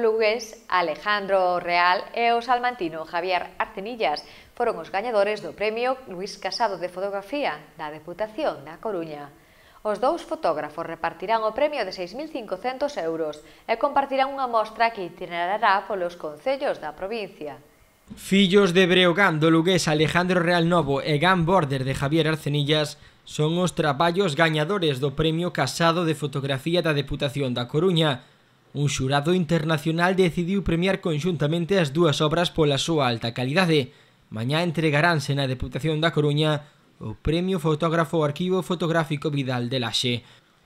lugués Alejandro Real e o salmantino Javier Artenillas foron os gañadores do Premio Luis Casado de Fotografía da Deputación da Coruña. Os dous fotógrafos repartirán o premio de 6.500 euros e compartirán unha mostra que itinerará polos concellos da provincia. Fillos de Breogán do lugués Alejandro Real Novo e Gan Border de Javier Arcenillas son os traballos gañadores do Premio Casado de Fotografía da Deputación da Coruña, Un xurado internacional decidiu premiar conxuntamente as dúas obras pola súa alta calidade. Mañá entregaránse na Deputación da Coruña o Premio Fotógrafo Arquivo Fotográfico Vidal de Laxe.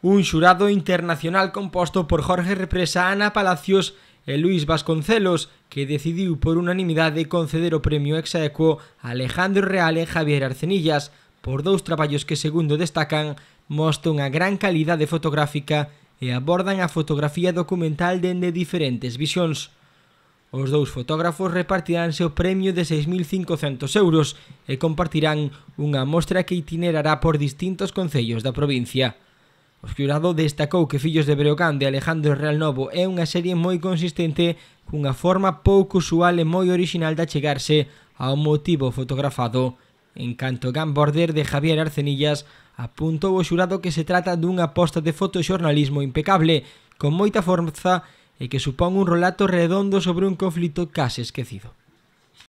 Un xurado internacional composto por Jorge Represa, Ana Palacios e Luis Vasconcelos, que decidiu por unanimidade conceder o premio exaequo a Alejandro Real e Javier Arcenillas por dous traballos que, segundo destacan, mostra unha gran calidade fotográfica e abordan a fotografía documental dende diferentes visións. Os dous fotógrafos repartiránse o premio de 6.500 euros e compartirán unha mostra que itinerará por distintos concellos da provincia. O xurado destacou que Fillos de Breogán de Alejandro Real Novo é unha serie moi consistente cunha forma pouco usual e moi orixinal de achegarse ao motivo fotografado. En canto Gan Border de Javier Arcenillas apuntou o xurado que se trata dunha aposta de fotoxornalismo impecable, con moita forza e que supón un relato redondo sobre un conflito case esquecido.